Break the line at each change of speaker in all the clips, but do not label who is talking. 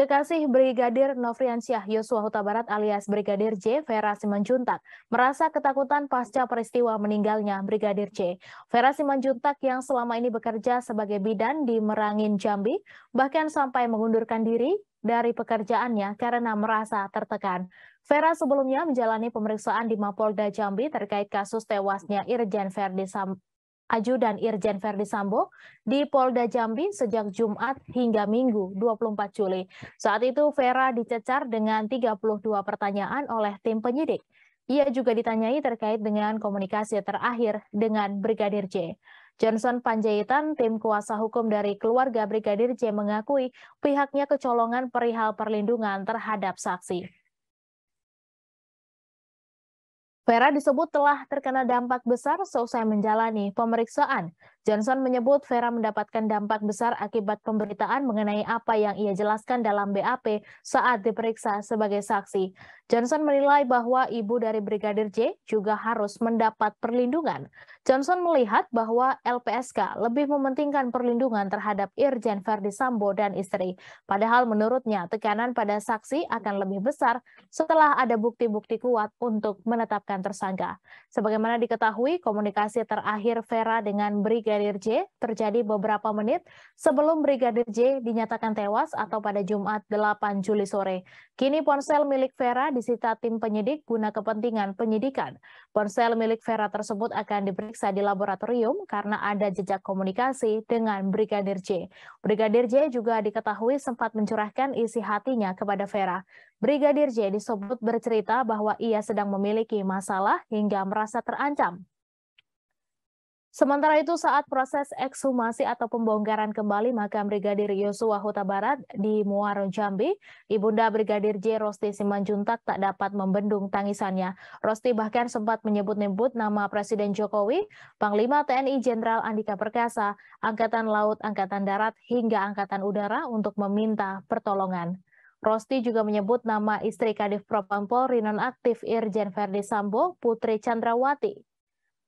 Kekasih Brigadir Nofriansyah Yosua Huta Barat alias Brigadir J, Vera Simanjuntak, merasa ketakutan pasca peristiwa meninggalnya Brigadir J. Vera Simanjuntak yang selama ini bekerja sebagai bidan di Merangin, Jambi, bahkan sampai mengundurkan diri dari pekerjaannya karena merasa tertekan. Vera sebelumnya menjalani pemeriksaan di Mapolda Jambi terkait kasus tewasnya Irjen Verdi Sam Aju dan Irjen Verdi Sambo di Polda Jambi sejak Jumat hingga Minggu 24 Juli. Saat itu Vera dicecar dengan 32 pertanyaan oleh tim penyidik. Ia juga ditanyai terkait dengan komunikasi terakhir dengan Brigadir J. Johnson Panjaitan, tim kuasa hukum dari keluarga Brigadir J mengakui pihaknya kecolongan perihal perlindungan terhadap saksi. Vera disebut telah terkena dampak besar seusai menjalani pemeriksaan Johnson menyebut Vera mendapatkan dampak besar akibat pemberitaan mengenai apa yang ia jelaskan dalam BAP saat diperiksa sebagai saksi. Johnson menilai bahwa ibu dari Brigadir J juga harus mendapat perlindungan. Johnson melihat bahwa LPSK lebih mementingkan perlindungan terhadap Irjen Verdi Sambo dan istri. Padahal menurutnya tekanan pada saksi akan lebih besar setelah ada bukti-bukti kuat untuk menetapkan tersangka. Sebagaimana diketahui, komunikasi terakhir Vera dengan Brigadir Brigadir J terjadi beberapa menit sebelum Brigadir J dinyatakan tewas atau pada Jumat 8 Juli sore. Kini ponsel milik Vera disita tim penyidik guna kepentingan penyidikan. Ponsel milik Vera tersebut akan diperiksa di laboratorium karena ada jejak komunikasi dengan Brigadir J. Brigadir J juga diketahui sempat mencurahkan isi hatinya kepada Vera. Brigadir J disebut bercerita bahwa ia sedang memiliki masalah hingga merasa terancam Sementara itu saat proses ekshumasi atau pembongkaran kembali makam Brigadir Yosua Huta Barat di Muaro Jambi, Ibunda Brigadir J. Rosti Simanjuntak tak dapat membendung tangisannya. Rosti bahkan sempat menyebut-nyebut nama Presiden Jokowi, Panglima TNI Jenderal Andika Perkasa, Angkatan Laut, Angkatan Darat, hingga Angkatan Udara untuk meminta pertolongan. Rosti juga menyebut nama istri Kadif Propam Polri nonaktif Irjen Verdi Sambo, Putri Chandrawati.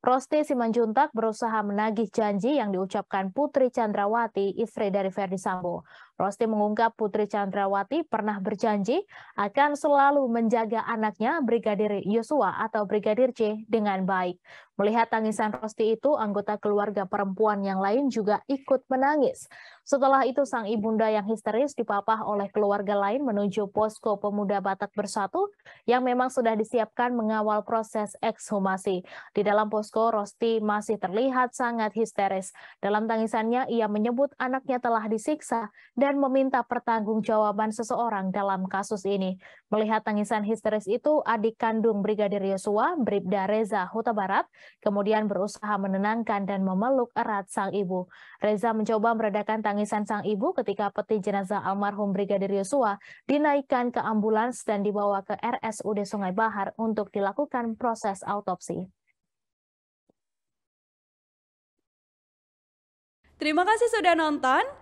Rosti Simanjuntak berusaha menagih janji yang diucapkan Putri Chandrawati, istri dari Ferdi Sambo. Rosti mengungkap Putri Chandrawati pernah berjanji akan selalu menjaga anaknya Brigadir Yosua atau Brigadir C dengan baik. Melihat tangisan Rosti itu, anggota keluarga perempuan yang lain juga ikut menangis. Setelah itu, sang ibunda yang histeris dipapah oleh keluarga lain menuju posko pemuda Batak Bersatu yang memang sudah disiapkan mengawal proses ekshumasi. Di dalam posko, Rosti masih terlihat sangat histeris. Dalam tangisannya, ia menyebut anaknya telah disiksa dan meminta pertanggungjawaban seseorang dalam kasus ini. Melihat tangisan histeris itu, adik kandung Brigadir Yosua, Bribda Reza Huta Barat, kemudian berusaha menenangkan dan memeluk erat sang ibu. Reza mencoba meredakan tangisan sang ibu ketika peti jenazah almarhum Brigadir Yosua dinaikkan ke ambulans dan dibawa ke RSUD Sungai Bahar untuk dilakukan proses autopsi. Terima kasih sudah nonton.